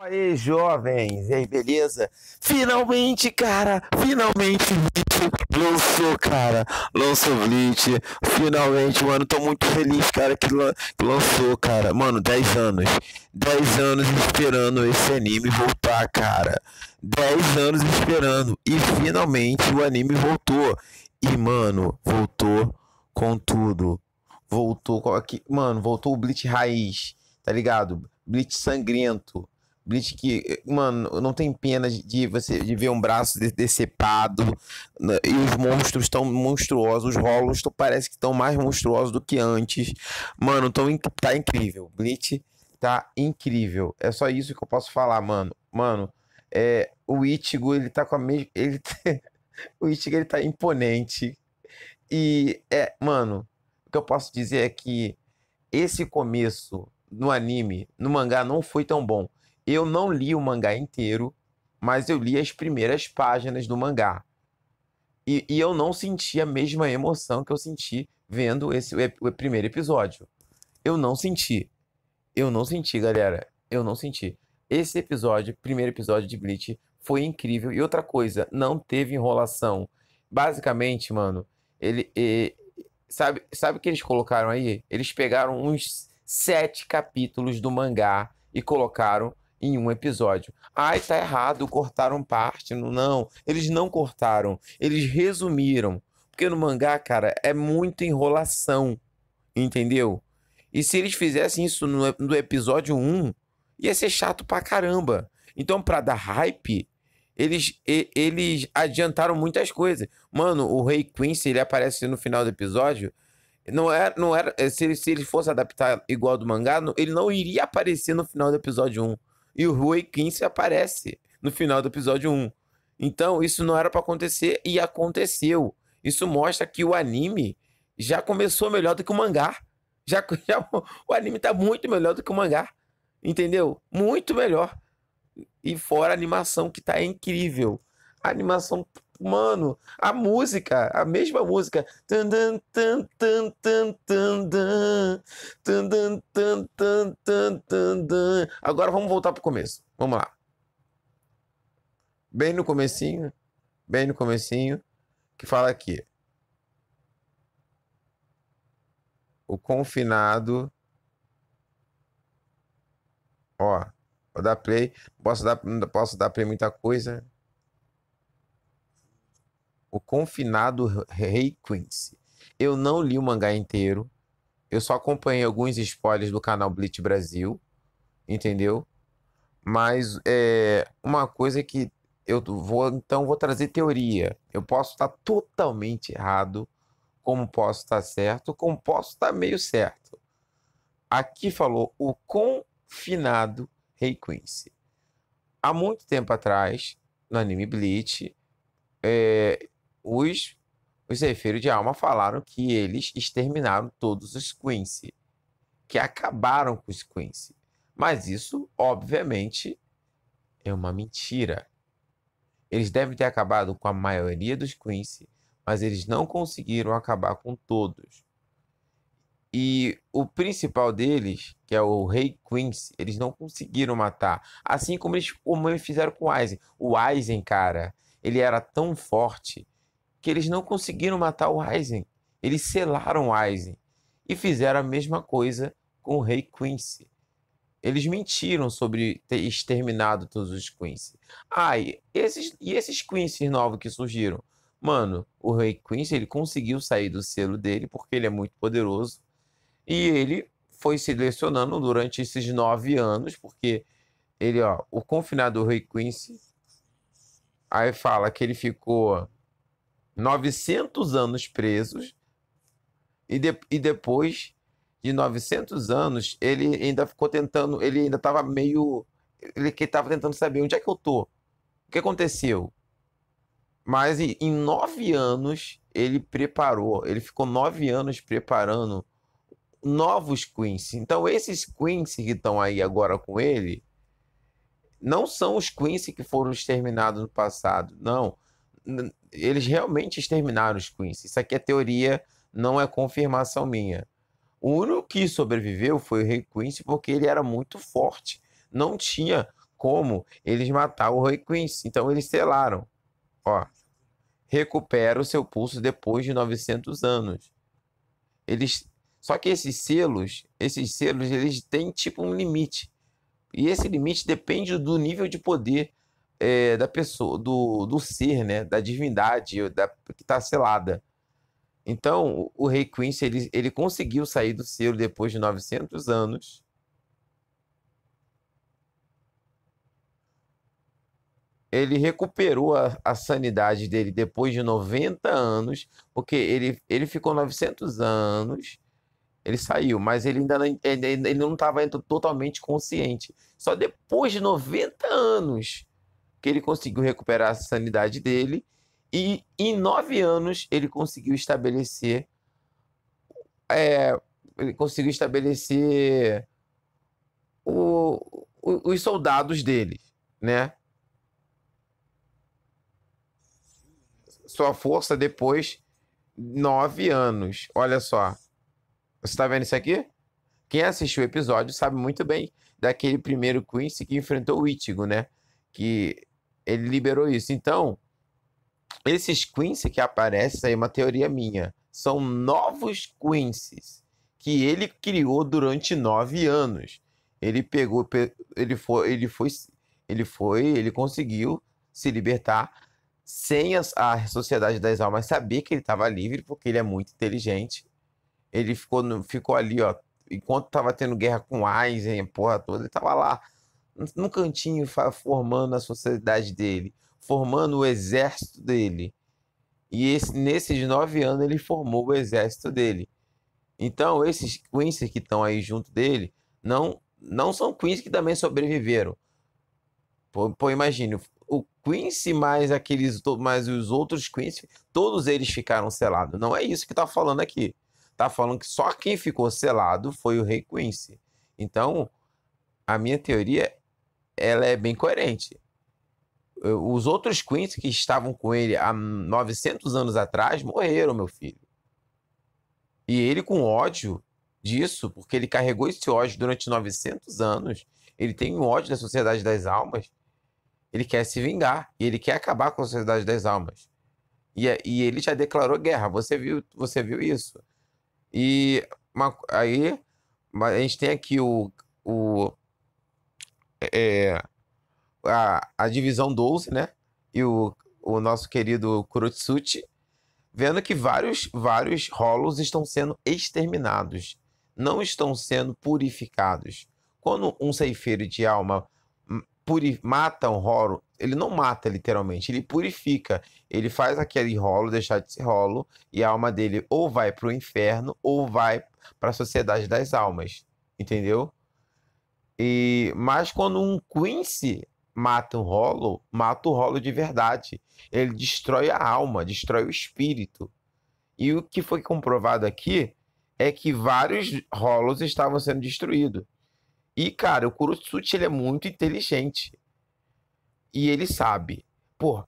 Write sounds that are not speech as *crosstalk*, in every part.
Aí, jovens, e aí, beleza? Finalmente, cara, finalmente Blitz lançou, cara, lançou Blitz, finalmente, mano, tô muito feliz, cara, que, lançou, cara, mano, 10 anos, 10 anos esperando esse anime voltar, cara, 10 anos esperando, e finalmente o anime voltou, e, mano, voltou com tudo, voltou, com aqui, mano, voltou o Blitz raiz, tá ligado? Blitz sangrento, Bleach que, mano, não tem pena de você de ver um braço decepado né, e os monstros estão monstruosos, os rolos tão, parece que estão mais monstruosos do que antes. Mano, tão, tá incrível. Bleach tá incrível. É só isso que eu posso falar, mano. Mano, é, o Ichigo, ele tá com a mesma ele tá, *laughs* o Ichigo ele tá imponente. E é, mano, o que eu posso dizer é que esse começo no anime, no mangá não foi tão bom. Eu não li o mangá inteiro, mas eu li as primeiras páginas do mangá. E, e eu não senti a mesma emoção que eu senti vendo esse o, o primeiro episódio. Eu não senti. Eu não senti, galera. Eu não senti. Esse episódio, primeiro episódio de Bleach, foi incrível. E outra coisa, não teve enrolação. Basicamente, mano, ele. sabe, sabe o que eles colocaram aí? Eles pegaram uns sete capítulos do mangá e colocaram em um episódio. Ai, tá errado, cortaram parte. Não, eles não cortaram, eles resumiram. Porque no mangá, cara, é muita enrolação, entendeu? E se eles fizessem isso no, no episódio 1, ia ser chato pra caramba. Então, pra dar hype, eles, e, eles adiantaram muitas coisas. Mano, o Rei Quincy, ele aparece no final do episódio. Não era, é, não era se, ele, se ele fosse adaptar igual do mangá, ele não iria aparecer no final do episódio 1 e o Rui Quincy aparece no final do episódio 1. Então, isso não era para acontecer e aconteceu. Isso mostra que o anime já começou melhor do que o mangá. Já, *laughs* já o anime tá muito melhor do que o mangá. Entendeu? Muito melhor. E fora a animação que tá incrível. A animação Mano, a música, a mesma música. Agora vamos voltar pro começo. Vamos lá. Bem no comecinho, bem no comecinho, que fala aqui. O confinado. Ó, vou dar play. Posso dar, posso dar play muita coisa. O Confinado Rei Quincy. Eu não li o mangá inteiro. Eu só acompanhei alguns spoilers do canal Blitz Brasil, entendeu? Mas é uma coisa que eu vou então vou trazer teoria. Eu posso estar totalmente errado, como posso estar certo, como posso estar meio certo. Aqui falou o confinado Rei Quincy. Há muito tempo atrás, no anime Bleach, é, os, os Zefiro de Alma falaram que eles exterminaram todos os Quincy, que acabaram com os Quincy. Mas isso, obviamente, é uma mentira. Eles devem ter acabado com a maioria dos Quincy, mas eles não conseguiram acabar com todos. E o principal deles, que é o Rei Quincy, eles não conseguiram matar. Assim como eles como eles fizeram com o Aizen. O Aizen, cara, ele era tão forte que eles não conseguiram matar o Aizen. Eles selaram o Aizen e fizeram a mesma coisa com o rei Quincy. Eles mentiram sobre ter exterminado todos os Quincy. Ah, e esses, e esses Quincy novos que surgiram? Mano, o rei Quincy ele conseguiu sair do selo dele porque ele é muito poderoso. E ele foi selecionando durante esses nove anos, porque ele, ó, o confinado do rei Quincy. Aí fala que ele ficou 900 anos presos e, de, e depois de 900 anos ele ainda ficou tentando, ele ainda estava meio, ele que estava tentando saber onde é que eu tô, o que aconteceu. Mas em, nove anos ele preparou, ele ficou nove anos preparando novos Quincy. Então esses Quincy que estão aí agora com ele não são os Quincy que foram exterminados no passado, não eles realmente exterminaram os Queens. Isso aqui é teoria, não é confirmação minha. O único que sobreviveu foi o Rei Quincy porque ele era muito forte. Não tinha como eles matar o Rei Quincy. Então eles selaram. Ó, recupera o seu pulso depois de 900 anos. Eles só que esses selos, esses selos, eles têm tipo um limite. E esse limite depende do nível de poder é, da pessoa, do, do ser, né? Da divindade, da, que está selada. Então, o rei Quincy, ele, ele conseguiu sair do selo depois de 900 anos. ele recuperou a, a, sanidade dele depois de 90 anos, porque ele, ele ficou 900 anos, ele saiu, mas ele ainda não, ele, ele não estava totalmente consciente. Só depois de 90 anos que ele conseguiu recuperar a sanidade dele e em nove anos ele conseguiu estabelecer é, ele conseguiu estabelecer o, o, os soldados dele, né? Sua força depois nove anos. Olha só, você tá vendo isso aqui? Quem assistiu o episódio sabe muito bem daquele primeiro Quincy que enfrentou o Itigo, né? Que ele liberou isso. Então, esses Quincy que aparecem, aí é uma teoria minha, são novos Quincy's que ele criou durante nove anos. Ele pegou, ele foi, ele foi, ele foi, ele conseguiu se libertar sem a, a sociedade das almas saber que ele estava livre, porque ele é muito inteligente. Ele ficou, ficou ali, ó, enquanto estava tendo guerra com Einstein, porra toda, ele estava lá no cantinho formando a sociedade dele, formando o exército dele. E esse, nesses nove anos ele formou o exército dele. Então, esses Quincy que estão aí junto dele não, não são Quincy que também sobreviveram. Pô, pô imagine, o Quincy mais aqueles mais os outros Quincy, todos eles ficaram selados. Não é isso que está falando aqui. Está falando que só quem ficou selado foi o rei Quincy. Então, a minha teoria ela é bem coerente. Os outros Queens que estavam com ele há 900 anos atrás morreram, meu filho. E ele, com ódio disso, porque ele carregou esse ódio durante 900 anos, ele tem um ódio da Sociedade das Almas, ele quer se vingar e ele quer acabar com a Sociedade das Almas. E, é, e ele já declarou guerra, você viu, você viu isso. E uma, aí a gente tem aqui o, o é, é, a, a divisão 12, né? E o, o nosso querido Kurotsuchi, vendo que vários, vários rolos estão sendo exterminados, não estão sendo purificados. Quando um ceifeiro de alma puri, mata um rolo, ele não mata literalmente, ele purifica. Ele faz aquele rolo deixar de ser rolo, e a alma dele ou vai para o inferno ou vai para a sociedade das almas. Entendeu? E mas quando um Quincy mata um Hollow, mata o Hollow de verdade. Ele destrói a alma, destrói o espírito. E o que foi comprovado aqui é que vários Hollows estavam sendo destruídos. E cara, o Kurutsuchi ele é muito inteligente. E ele sabe, pô,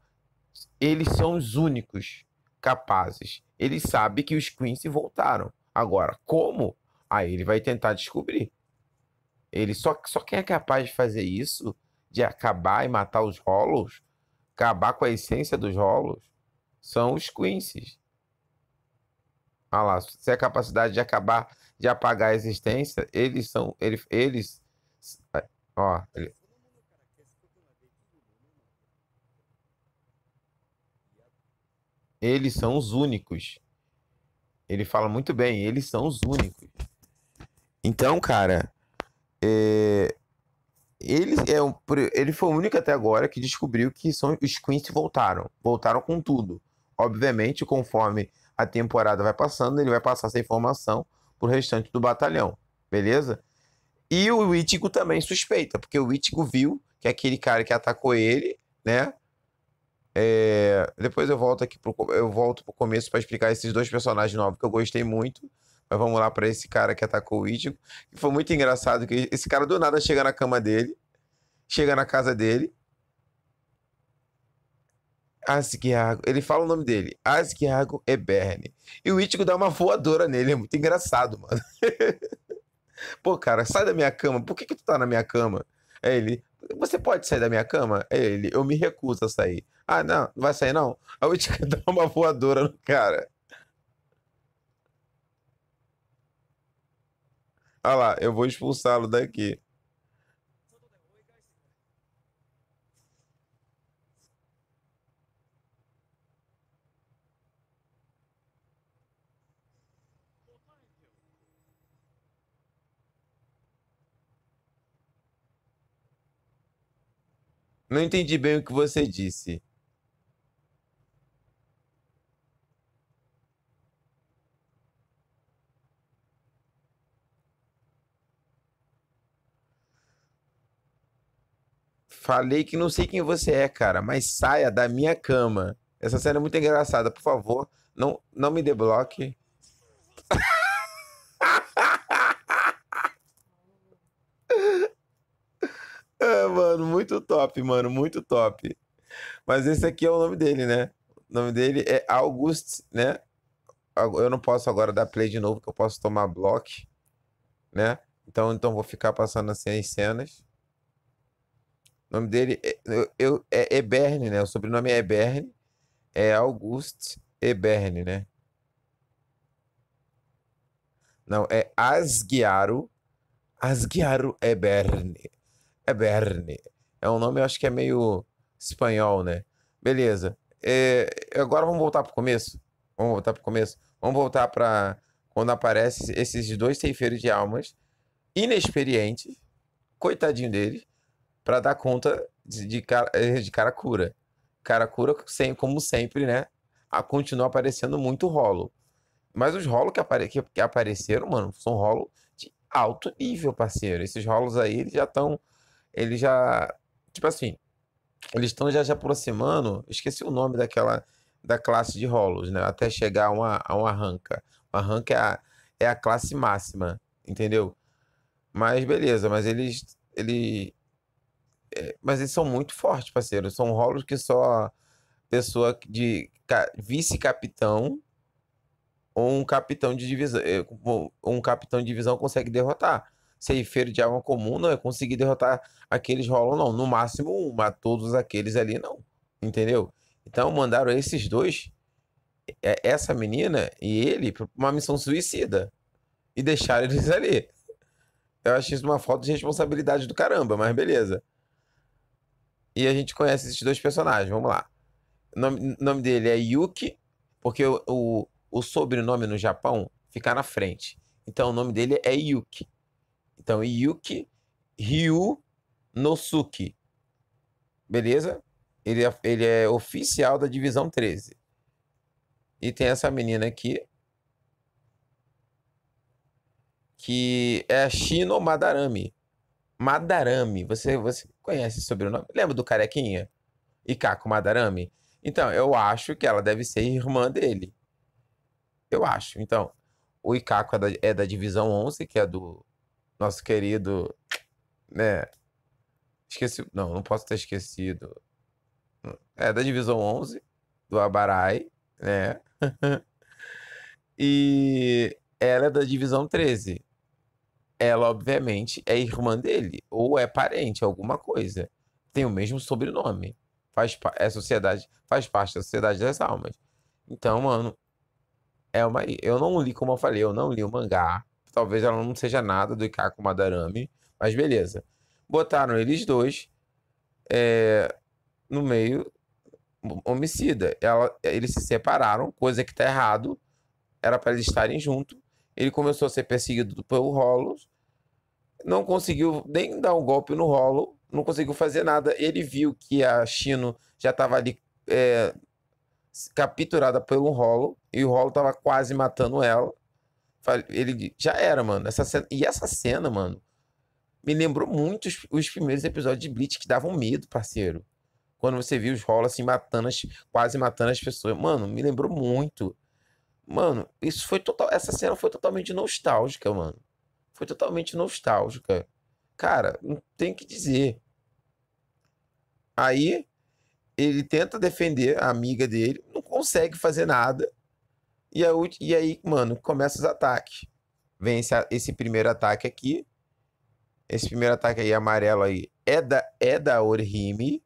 eles são os únicos capazes. Ele sabe que os Quincy voltaram. Agora, como? Aí ele vai tentar descobrir. Ele só, só quem é capaz de fazer isso, de acabar e matar os rolos, acabar com a essência dos rolos, são os Quincy. Olha lá, se é a capacidade de acabar, de apagar a existência, eles são. Ele, eles. Ó. Ele... Eles são os únicos. Ele fala muito bem, eles são os únicos. Então, cara, é, ele, é um, ele foi o único até agora que descobriu que são os Quince voltaram. Voltaram com tudo. Obviamente, conforme a temporada vai passando, ele vai passar essa informação pro restante do batalhão. Beleza? E o Ichigo também suspeita, porque o Ichigo viu que aquele cara que atacou ele, né? É... Depois eu volto aqui pro... eu volto pro começo para explicar esses dois personagens novos que eu gostei muito. Mas vamos lá para esse cara que atacou o Ítico. E foi muito engraçado que esse cara do nada chega na cama dele, chega na casa dele. Asquiago, ele fala o nome dele, é Eberne. E o Ítico dá uma voadora nele, é muito engraçado, mano. *laughs* Pô, cara, sai da minha cama, por que, que tu tá na minha cama? É ele, você pode sair da minha cama? É ele, eu me recuso a sair. Ah, não, não vai sair não? A o Ítico *laughs* dá uma voadora no cara. Ah lá, eu vou expulsá-lo daqui. Não entendi bem o que você disse. Falei que não sei quem você é, cara, mas saia da minha cama. Essa cena é muito engraçada. Por favor, não, não me debloque. *laughs* é, mano, muito top, mano, muito top. Mas esse aqui é o nome dele, né? O nome dele é August, né? Eu não posso agora dar play de novo, que eu posso tomar bloque, né? Então, então vou ficar passando assim as cenas. O nome dele é, eu, é Eberne, né? O sobrenome é Eberne. É August Eberne, né? Não, é Asguiaro. Asguiaro Eberne. Eberne. É um nome, eu acho que é meio espanhol, né? Beleza. É, agora vamos voltar pro começo. Vamos voltar pro começo. Vamos voltar para quando aparecem esses dois ceifeiros de almas inexperientes. Coitadinho dele para dar conta de, de, cara, eh, de cara cura. Cara cura, como sempre, né? A, continua aparecendo muito rolo. Mas os rolos que, apare, que, que, apareceram, mano, são rolos de alto nível, parceiro. Esses rolos aí, eles já estão. Eles já. Tipo assim. Eles estão já se aproximando. Esqueci o nome daquela. Da classe de rolos, né? Até chegar a uma, a uma arranca. Uma é a, é a classe máxima, entendeu? Mas beleza, mas eles. Ele, é, mas eles são muito fortes, parceiro. São rolos que só pessoa de vice-capitão ou um capitão de divisão, eh, um capitão de divisão consegue derrotar. Ceifeiro de alma comum não é conseguir derrotar aqueles rolos, não. No máximo um, mas todos aqueles ali não. Entendeu? Então mandaram esses dois, é, essa menina e ele, pra uma missão suicida. E deixaram eles ali. Eu acho isso uma falta de responsabilidade do caramba, mas beleza. E a gente conhece esses dois personagens, vamos lá. O nome, nome dele é Yuki, porque o, o, o sobrenome no Japão fica na frente. Então o nome dele é Yuki. Então Yuki Ryu Nosuke. Beleza? Ele é, ele é oficial da divisão 13. E tem essa menina aqui. Que é a Shino Madarami. Madarame. Você, você conhece esse sobrenome? Lembra do Carequinha? Ikako Madarame? Então, eu acho que ela deve ser irmã dele. Eu acho. Então, o Ikako é da, é da Divisão 11, que é do nosso querido. Né? Esqueci. Não, não posso ter esquecido. É da Divisão 11, do Abarai, né? *laughs* e ela é da Divisão 13 ela obviamente é irmã dele ou é parente, alguma coisa. Tem o mesmo sobrenome. Faz é sociedade, faz parte da sociedade das almas. Então, mano, é uma eu não li como eu falei, eu não li o mangá. Talvez ela não seja nada do Ikaku Madarame, mas beleza. Botaram eles dois é, no meio homicida. Ela, eles se separaram, coisa que tá errado. Era para eles estarem junto. Ele começou a ser perseguido pelo Rolos não conseguiu nem dar um golpe no rolo não conseguiu fazer nada. Ele viu que a Chino já estava ali é, capturada pelo rolo e o rolo estava quase matando ela. Ele já era, mano. Essa cena, e essa cena, mano, me lembrou muito os, os primeiros episódios de Blitz que davam medo, parceiro. Quando você viu os rolos assim matando as, quase matando as pessoas, mano, me lembrou muito. Mano, isso foi total, essa cena foi totalmente nostálgica, mano foi totalmente nostálgica. Cara, não tem que dizer. Aí ele tenta defender a amiga dele, não consegue fazer nada. E aí, e aí mano, começa os ataques. Vem esse, esse primeiro ataque aqui. Esse primeiro ataque aí, amarelo aí, é da, é da Orihime.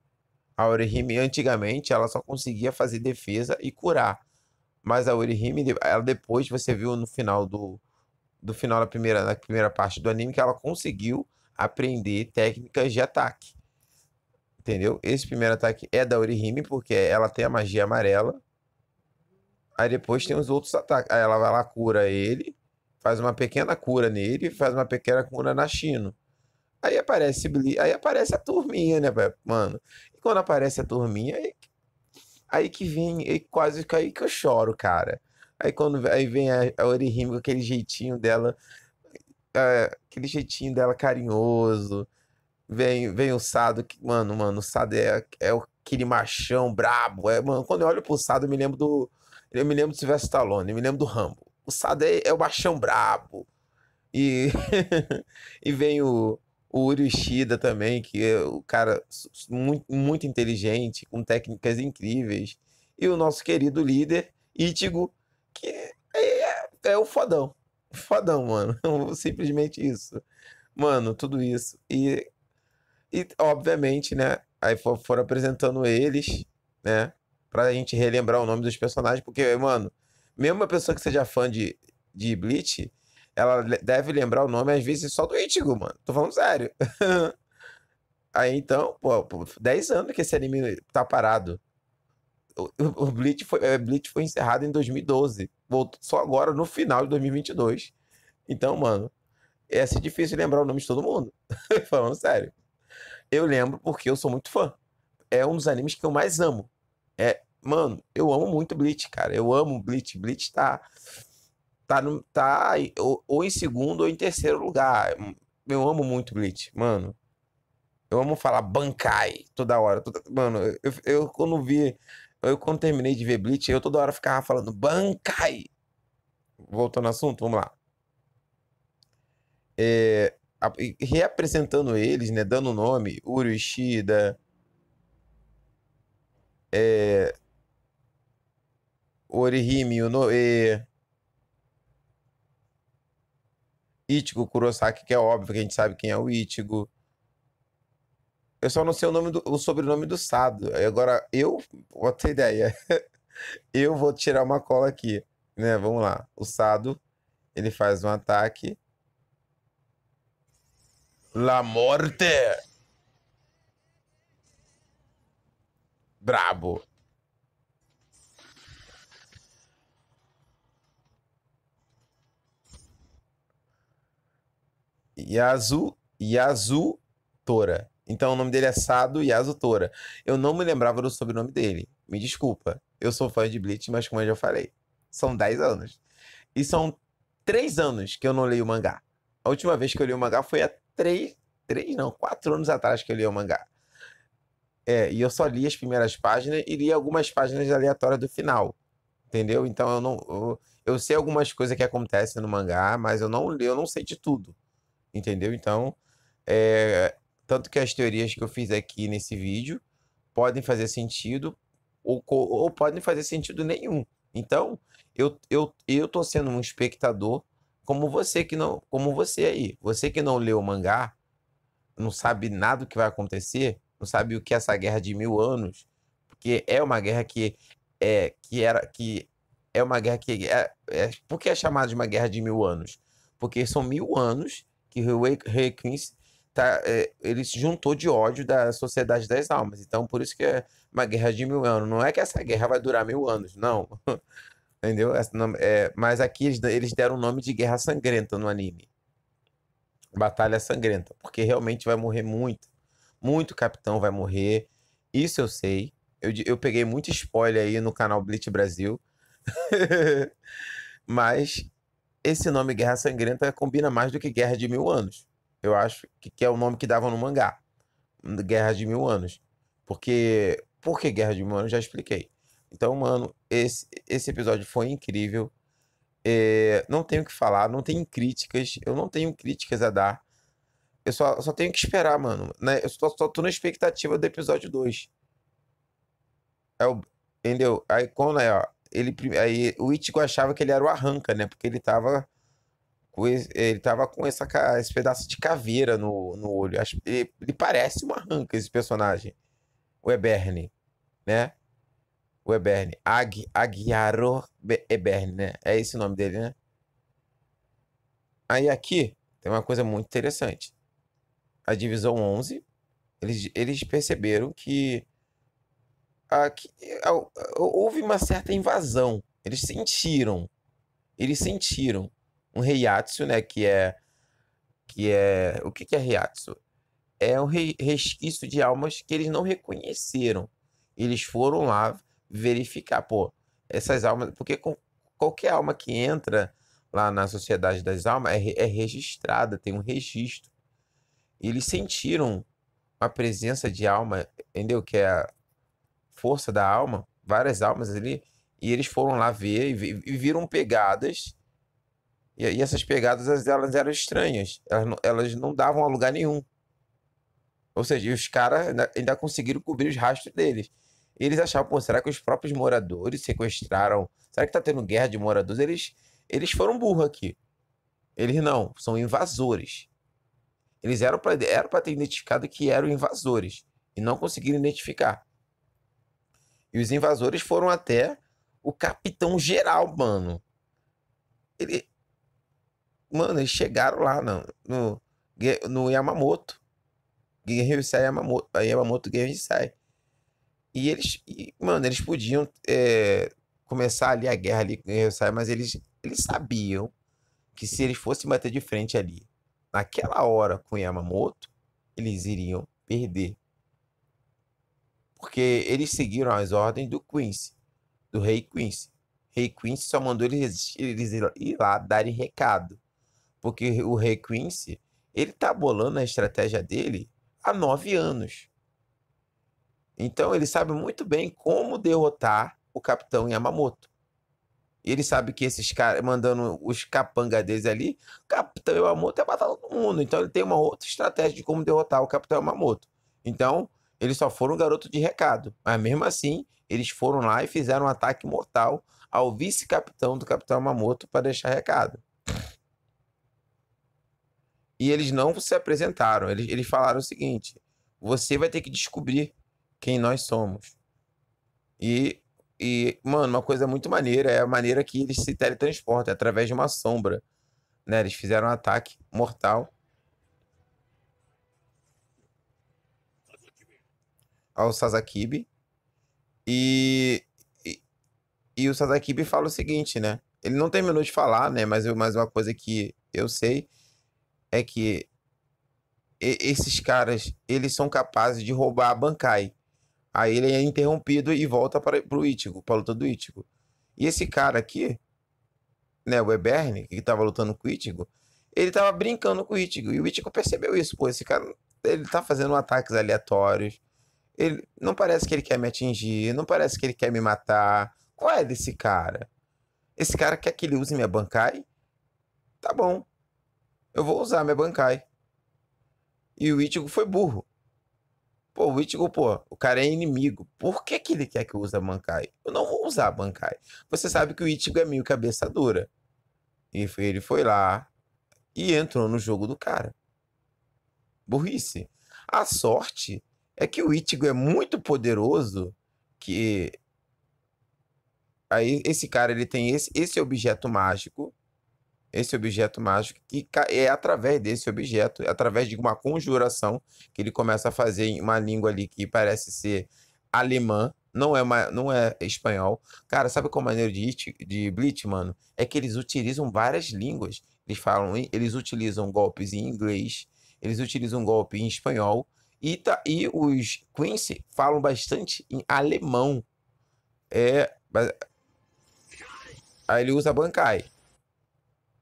A Orihime, antigamente, ela só conseguia fazer defesa e curar. Mas a Orihime, ela depois, você viu no final do, do final da primeira, da primeira parte do anime que ela conseguiu aprender técnicas de ataque. Entendeu? Esse primeiro ataque é da Orihime, porque ela tem a magia amarela. Aí depois tem os outros ataques. Aí ela vai lá, cura ele, faz uma pequena cura nele, faz uma pequena cura na Shino. Aí aparece, aí aparece a turminha, né, mano? E quando aparece a turminha, aí, aí que vem, aí quase aí que eu choro, cara. Aí quando aí vem a, a Orihime com aquele jeitinho dela, é, aquele jeitinho dela carinhoso. Vem, vem o Sado, que, mano, mano, o Sado é, é aquele machão brabo. É, mano, quando eu olho pro Sado, eu me lembro do. Eu me lembro do Sylvester Stallone, eu me lembro do Rambo. O Sado é, é o machão brabo. E, *laughs* e vem o, o Urushida também, que é o cara muito, muito inteligente, com técnicas incríveis. E o nosso querido líder, Itigo que é, é o fodão. Fodão, mano. *laughs* Simplesmente isso. Mano, tudo isso. E, e obviamente, né? Aí for, foram apresentando eles, né? Pra gente relembrar o nome dos personagens, porque, mano, mesmo uma pessoa que seja fã de, de Bleach, ela deve lembrar o nome, às vezes, só do Ichigo, mano. Tô falando sério. *laughs* Aí então, pô, 10 anos que esse anime tá parado. O, o Blitz, foi, é, foi encerrado em 2012. Voltou só agora, no final de 2022. Então, mano, é assim difícil lembrar o nome de todo mundo. *laughs* Falando sério. Eu lembro porque eu sou muito fã. É um dos animes que eu mais amo. É, mano, eu amo muito Blitz, cara. Eu amo Blitz. Blitz tá tá no, tá ou, ou em segundo ou em terceiro lugar. Eu amo muito Blitz, mano. Eu amo falar Bankai toda hora. Toda... mano, eu, eu quando vi eu, quando terminei de ver Bleach, eu toda hora ficava falando Bankai! Voltando ao assunto, vamos lá. É, reapresentando eles, né, dando nome, urushida Ishida, é, Orihime Unoe, Ichigo Kurosaki, que é óbvio que a gente sabe quem é o Ichigo, eu só não sei o, nome do, o sobrenome do Sado. Agora, eu, outra ideia. *laughs* eu vou tirar uma cola aqui, né? Vamos lá. O Sado, ele faz um ataque. La Morte! Brabo. Yazu, Yazu Tora. Então o nome dele é Sado Yasutora. Eu não me lembrava do sobrenome dele. Me desculpa. Eu sou fã de Bleach, mas como eu já falei, são 10 anos. E são 3 anos que eu não leio o mangá. A última vez que eu li o mangá foi há 3, 3 não, 4 anos atrás que eu li o mangá. É, e eu só li as primeiras páginas e li algumas páginas aleatórias do final. Entendeu? Então eu não. Eu, eu sei algumas coisas que acontecem no mangá, mas eu não li, eu não sei de tudo. Entendeu? Então. É, tanto que as teorias que eu fiz aqui nesse vídeo podem fazer sentido ou, ou podem fazer sentido nenhum. Então, eu, eu, eu tô sendo um espectador como você que não, como você aí, você que não leu o mangá, não sabe nada do que vai acontecer, não sabe o que é essa guerra de mil anos, porque é uma guerra que é que era que é uma guerra que é, é por que é chamada de uma guerra de mil anos? Porque são mil anos que Rei Quincy tá, é, ele se juntou de ódio da Sociedade das Almas. Então, por isso que é uma guerra de mil anos. Não é que essa guerra vai durar mil anos, não. *laughs* Entendeu? Essa, não, é, mas aqui eles, eles deram o nome de Guerra Sangrenta no anime. Batalha Sangrenta. Porque realmente vai morrer muito. Muito capitão vai morrer. Isso eu sei. Eu, eu peguei muito spoiler aí no canal Blitz Brasil. *laughs* mas esse nome Guerra Sangrenta combina mais do que Guerra de Mil Anos eu acho, que, que é o nome que dava no mangá. Guerra de Mil Anos. Porque. Por que Guerra de Mil Anos? Já expliquei. Então, mano, esse, esse episódio foi incrível. É, não tenho o que falar, não tenho críticas. Eu não tenho críticas a dar. Eu só, só tenho que esperar, mano. Né? Eu só, só tô na expectativa do episódio 2. É entendeu? Aí quando é, ó, ele, aí, o Ichigo achava que ele era o arranca, né? Porque ele tava ele tava com essa, esse pedaço de caveira no, no olho. Acho, ele, ele parece uma ranca, esse personagem. O Eberne, né? O Eberne. Ag, Aguiaro Eberne, né? É esse o nome dele, né? Aí aqui tem uma coisa muito interessante. A divisão 11, eles, eles perceberam que, a, que a, houve uma certa invasão. Eles sentiram. Eles sentiram um reiatsu, né? Que é. Que é o que, que é reiatsu? É um re, resquício de almas que eles não reconheceram. Eles foram lá verificar, pô, essas almas. Porque com, qualquer alma que entra lá na Sociedade das Almas é, é registrada, tem um registro. Eles sentiram a presença de alma, entendeu? Que é a força da alma, várias almas ali, e eles foram lá ver e, viram pegadas e, e essas pegadas, elas eram estranhas. Elas não, elas não davam a lugar nenhum. Ou seja, os caras ainda, ainda conseguiram cobrir os rastros deles. E eles achavam, pô, será que os próprios moradores sequestraram? Será que tá tendo guerra de moradores? Eles, eles foram burros aqui. Eles não, são invasores. Eles eram para eram pra ter identificado que eram invasores e não conseguiram identificar. E os invasores foram até o capitão geral, mano. Ele, Mano, eles chegaram lá no, no, no Yamamoto. sai Yamamoto, Yamamoto Sai. E eles, e, mano, eles podiam é, começar ali a guerra ali com Sai, mas eles, eles sabiam que se eles fossem bater de frente ali, naquela hora com Yamamoto, eles iriam perder. Porque eles seguiram as ordens do Quincy, do rei Quincy. Rei Quincy só mandou eles, eles ir lá darem recado. Porque o Ray Quincy, ele tá bolando a estratégia dele há nove anos. Então ele sabe muito bem como derrotar o capitão Yamamoto. E ele sabe que esses caras, mandando os capanga deles ali, o capitão Yamamoto é batalha do mundo. Então ele tem uma outra estratégia de como derrotar o capitão Yamamoto. Então, eles só foram garoto de recado. Mas mesmo assim, eles foram lá e fizeram um ataque mortal ao vice-capitão do capitão Yamamoto para deixar recado. E eles não se apresentaram. Eles, eles falaram o seguinte: você vai ter que descobrir quem nós somos. E, e, mano, uma coisa muito maneira é a maneira que eles se teletransportam é através de uma sombra. Né? Eles fizeram um ataque mortal ao Sasakibi. E, e, e o Sasakibi fala o seguinte, né? Ele não terminou de falar, né? Mas, eu, mas uma coisa que eu sei é que esses caras, eles são capazes de roubar a Bankai. Aí ele é interrompido e volta para, para o Ítigo, para a luta do Ítigo. E esse cara aqui, né, o Eberne, que estava lutando com o Ítigo, ele estava brincando com o Ítigo. E o Ítigo percebeu isso, pô, esse cara, ele tá fazendo ataques aleatórios. Ele não parece que ele quer me atingir, não parece que ele quer me matar. Qual é desse cara? Esse cara quer que ele use minha Bankai? Tá bom, eu vou usar minha Bankai. E o Ichigo foi burro. Pô, o Ichigo, pô, o cara é inimigo. Por que, que ele quer que eu use a Bankai? Eu não vou usar a Bankai. Você sabe que o Ichigo é meio cabeça dura. E ele foi lá e entrou no jogo do cara. Burrice. A sorte é que o Ichigo é muito poderoso que aí esse cara ele tem esse, esse objeto mágico esse objeto mágico, que é através desse objeto, é através de uma conjuração, que ele começa a fazer em uma língua ali que parece ser alemã, não é, uma, não é espanhol. Cara, sabe qual é maneiro de, It, de Blitz, mano? É que eles utilizam várias línguas. Eles falam, eles utilizam golpes em inglês, eles utilizam golpe em espanhol, e, tá, e os Quincy falam bastante em alemão. É. Aí ele usa Bankai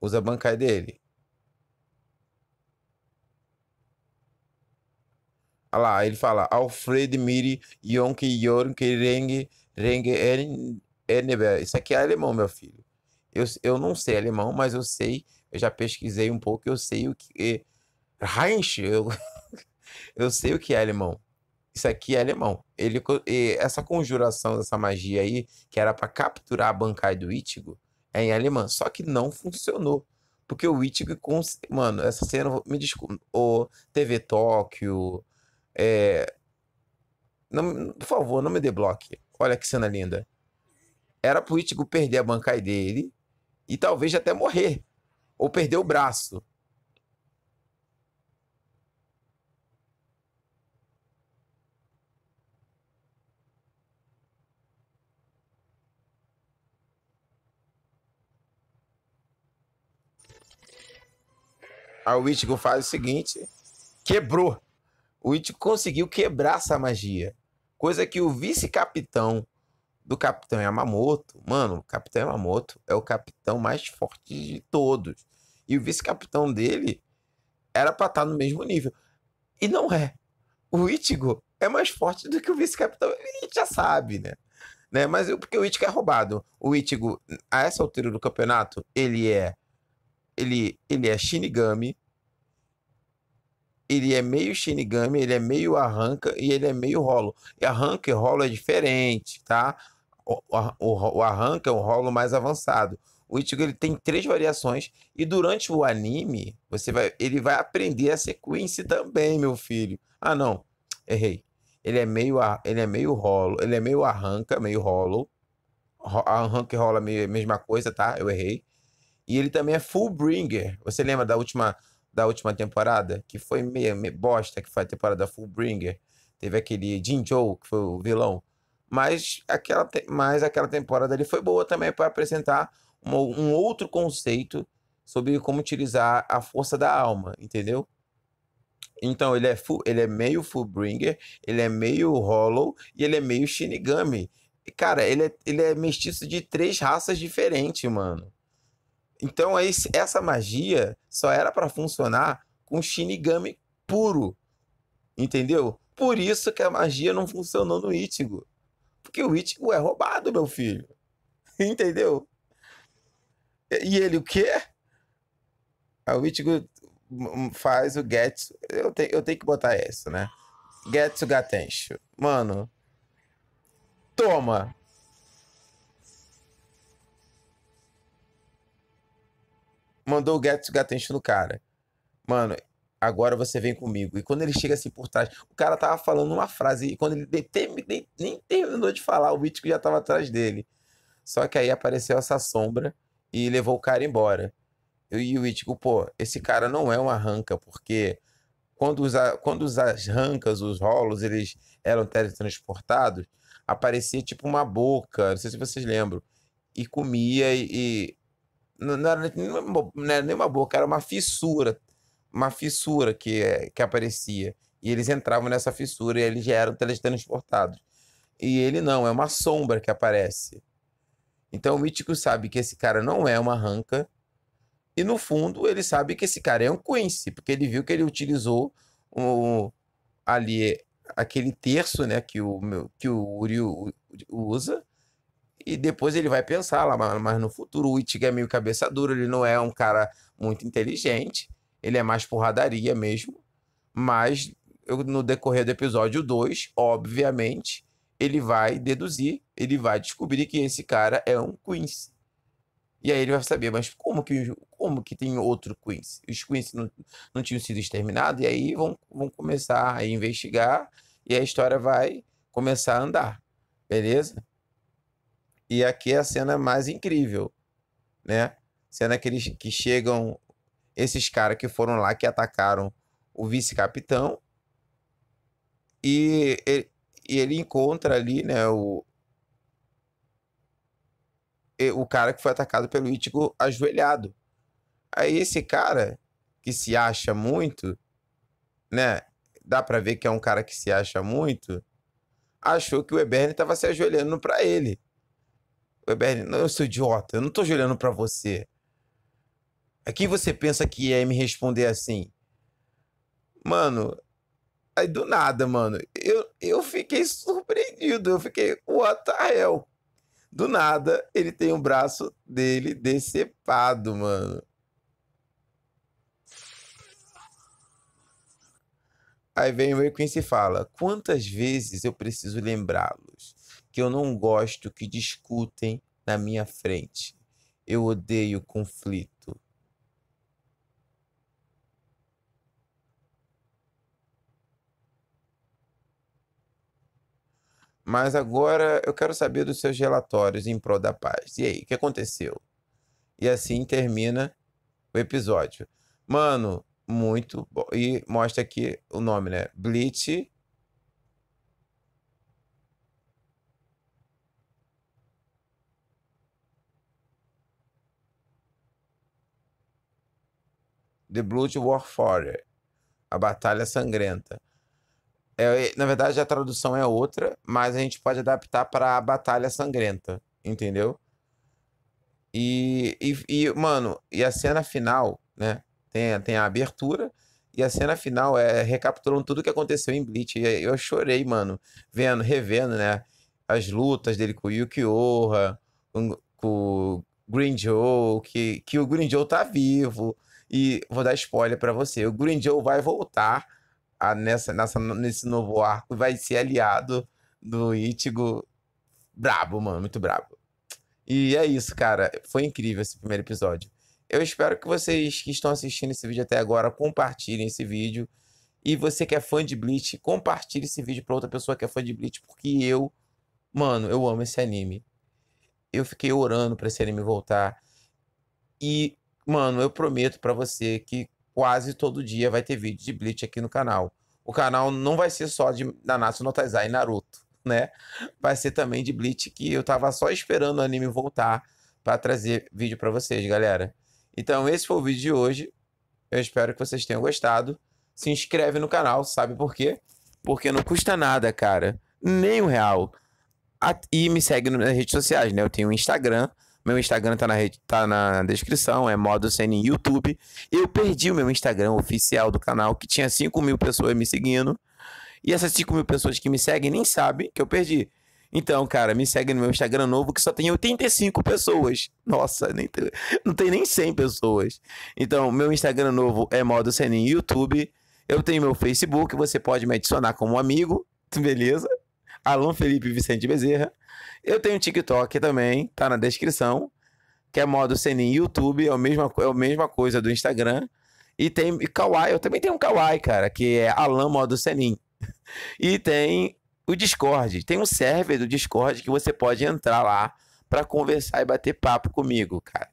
usa a bancai dele. Olha lá, ele fala Alfred Miri Yonki Yorki Reng Reng Isso aqui é alemão, meu filho. Eu, eu não sei alemão, mas eu sei, eu já pesquisei um pouco, eu sei o que. Heinz, é eu, *laughs* eu sei o que é alemão. Isso aqui é alemão. Ele, essa conjuração dessa magia aí, que era para capturar a bancai do Ítigo, é em alemão. Só que não funcionou. Porque o Wittig, cons... mano, essa cena, me desculpa, o TV Tóquio, é... Não, por favor, não me debloque. Olha que cena linda. Era pro Wittig perder a bancai dele e talvez até morrer. Ou perder o braço. Aí o Ichigo faz o seguinte: quebrou. O Ichigo conseguiu quebrar essa magia. Coisa que o vice-capitão do Capitão Yamamoto, mano, o Capitão Yamamoto é o capitão mais forte de todos. E o vice-capitão dele era pra estar tá no mesmo nível. E não é. O Ichigo é mais forte do que o vice-capitão. A gente já sabe, né? né? Mas eu, porque o Ichigo é roubado. O Ichigo, a essa altura do campeonato, ele é ele, ele é Shinigami, ele é meio Shinigami, ele é meio arranca e ele é meio rolo. E arranca e rolo é diferente, tá? O, o, o arranca é um rolo mais avançado. O Ichigo ele tem três variações e durante o anime você vai, ele vai aprender a sequência também, meu filho. Ah, não, errei. Ele é meio ele é meio rolo, ele é meio arranca, meio rolo. Arranca e rola é a mesma coisa, tá? Eu errei. E ele também é Fullbringer. Você lembra da última, da última temporada? Que foi meio, meio bosta, que foi a temporada Fullbringer. Teve aquele Jin Joe, que foi o vilão. Mas aquela, mas aquela temporada ali foi boa também para apresentar um, um outro conceito sobre como utilizar a força da alma, entendeu? Então ele é full, ele é meio Fullbringer, ele é meio Hollow e ele é meio Shinigami. Cara, ele é, ele é mestiço de três raças diferentes, mano. Então, é essa magia só era para funcionar com Shinigami puro. Entendeu? Por isso que a magia não funcionou no Ichigo. Porque o Ichigo é roubado, meu filho. *laughs* Entendeu? E ele o quê? Ah, o Ichigo faz o Getsu. Eu, te, eu tenho que botar essa, né? Getsu Gatensho, Mano. Toma! mandou o Get Gatente no cara. Mano, agora você vem comigo. E quando ele chega assim por trás, o cara tava falando uma frase, e quando ele nem terminou de falar, o Mítico já tava atrás dele. Só que aí apareceu essa sombra e levou o cara embora. E o Mítico, pô, esse cara não é um arranca, porque quando os, quando arrancas, os rolos, eles eram teletransportados, aparecia tipo uma boca, não sei se vocês lembram, e comia e, e não era, né, nem uma boca, era uma fissura. Uma fissura que, é, que aparecia. E eles entravam nessa fissura e eles já eram teletransportados. E ele não, é uma sombra que aparece. Então o Mítico sabe que esse cara não é uma ranca. E no fundo ele sabe que esse cara é um Quincy, porque ele viu que ele utilizou ali aquele terço né, que, o, que o Uriu usa e depois ele vai pensar lá, mas no futuro o Itiga é meio cabeça dura, ele não é um cara muito inteligente, ele é mais porradaria mesmo. Mas eu, no decorrer do episódio 2, obviamente, ele vai deduzir, ele vai descobrir que esse cara é um Queen E aí ele vai saber, mas como que, como que tem outro Queen Os Queens não, não tinham sido exterminados, e aí vão, vão começar a investigar, e a história vai começar a andar, beleza? E aqui é a cena mais incrível, né? Cena que eles que chegam, esses caras que foram lá que atacaram o vice-capitão. E ele, e ele encontra ali, né, o, o cara que foi atacado pelo Ítigo ajoelhado. Aí esse cara que se acha muito, né? Dá para ver que é um cara que se acha muito, achou que o Eberne estava se ajoelhando para ele. Weber, não, eu sou idiota, eu não estou olhando para você. Aqui você pensa que ia é me responder assim. Mano, aí do nada, mano, eu, eu fiquei surpreendido. Eu fiquei, what the hell? Do nada, ele tem o um braço dele decepado, mano. Aí vem o Equin e fala: Quantas vezes eu preciso lembrá-los? que eu não gosto que discutem na minha frente. Eu odeio conflito. Mas agora eu quero saber dos seus relatórios em prol da paz. E aí, o que aconteceu? E assim termina o episódio. Mano, muito bom. E mostra aqui o nome, né? Bleach The Blood Warfare, a Batalha Sangrenta. É, na verdade, a tradução é outra, mas a gente pode adaptar para a Batalha Sangrenta, entendeu? E, e, e, mano, e a cena final, né? Tem, tem a abertura e a cena final é recapitulando tudo que aconteceu em Bleach. E eu chorei, mano, vendo, revendo, né? As lutas dele com o Yuki Oha, com o Green Joe, que, que o Green Joe tá vivo. E vou dar spoiler para você. O Green Joe vai voltar a, nessa, nessa, nesse novo arco e vai ser aliado do Itigo. Brabo, mano, muito brabo. E é isso, cara. Foi incrível esse primeiro episódio. Eu espero que vocês que estão assistindo esse vídeo até agora compartilhem esse vídeo. E você que é fã de Bleach, compartilhe esse vídeo para outra pessoa que é fã de Bleach, porque eu, mano, eu amo esse anime. Eu fiquei orando para esse anime voltar. E Mano, eu prometo para você que quase todo dia vai ter vídeo de Bleach aqui no canal. O canal não vai ser só de Nanatsu no Taizai e Naruto, né? Vai ser também de Bleach que eu tava só esperando o anime voltar para trazer vídeo para vocês, galera. Então esse foi o vídeo de hoje. Eu espero que vocês tenham gostado. Se inscreve no canal, sabe por quê? Porque não custa nada, cara. Nem um real. E me segue nas redes sociais, né? Eu tenho o Instagram, meu Instagram tá na, rede, tá na descrição, é modo CN YouTube. Eu perdi o meu Instagram oficial do canal, que tinha 5 mil pessoas me seguindo. E essas 5 mil pessoas que me seguem nem sabem que eu perdi. Então, cara, me segue no meu Instagram novo que só tem 85 pessoas. Nossa, nem, não tem nem 100 pessoas. Então, meu Instagram novo é modo CN YouTube. Eu tenho meu Facebook, você pode me adicionar como amigo, *laughs* beleza? Alon Felipe Vicente Bezerra. Eu tenho um TikTok também, tá na descrição, que é modo Senin YouTube, é a mesma, é a mesma coisa do Instagram. E tem e Kawaii, eu também tenho um Kawaii, cara, que é Alan modo Senin. *laughs* E tem o Discord, tem um server do Discord que você pode entrar lá para conversar e bater papo comigo, cara.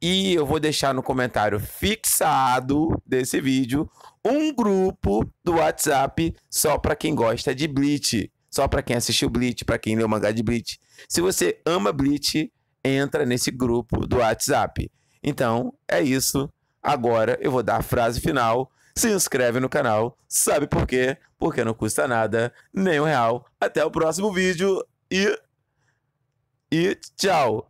E eu vou deixar no comentário fixado desse vídeo um grupo do WhatsApp só para quem gosta de Bleach. Só para quem assistiu Bleach, para quem leu mangá de Bleach. Se você ama Bleach, entra nesse grupo do WhatsApp. Então, é isso. Agora eu vou dar a frase final. Se inscreve no canal, sabe por quê? Porque não custa nada, nem um real. Até o próximo vídeo e. E tchau!